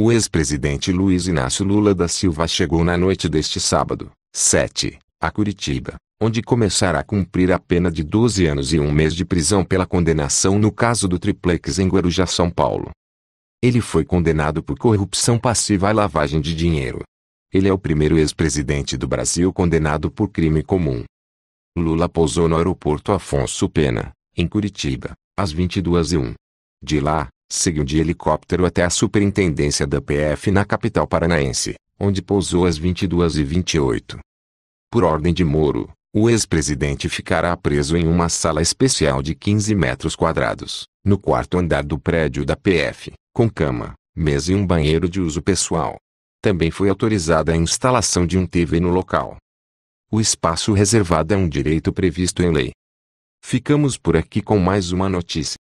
O ex-presidente Luiz Inácio Lula da Silva chegou na noite deste sábado, 7, a Curitiba, onde começará a cumprir a pena de 12 anos e um mês de prisão pela condenação no caso do triplex em Guarujá, São Paulo. Ele foi condenado por corrupção passiva e lavagem de dinheiro. Ele é o primeiro ex-presidente do Brasil condenado por crime comum. Lula pousou no aeroporto Afonso Pena, em Curitiba, às 22h01. De lá, seguiu de helicóptero até a superintendência da PF na capital paranaense, onde pousou às 22h28. Por ordem de Moro, o ex-presidente ficará preso em uma sala especial de 15 metros quadrados, no quarto andar do prédio da PF, com cama, mesa e um banheiro de uso pessoal. Também foi autorizada a instalação de um TV no local. O espaço reservado é um direito previsto em lei. Ficamos por aqui com mais uma notícia.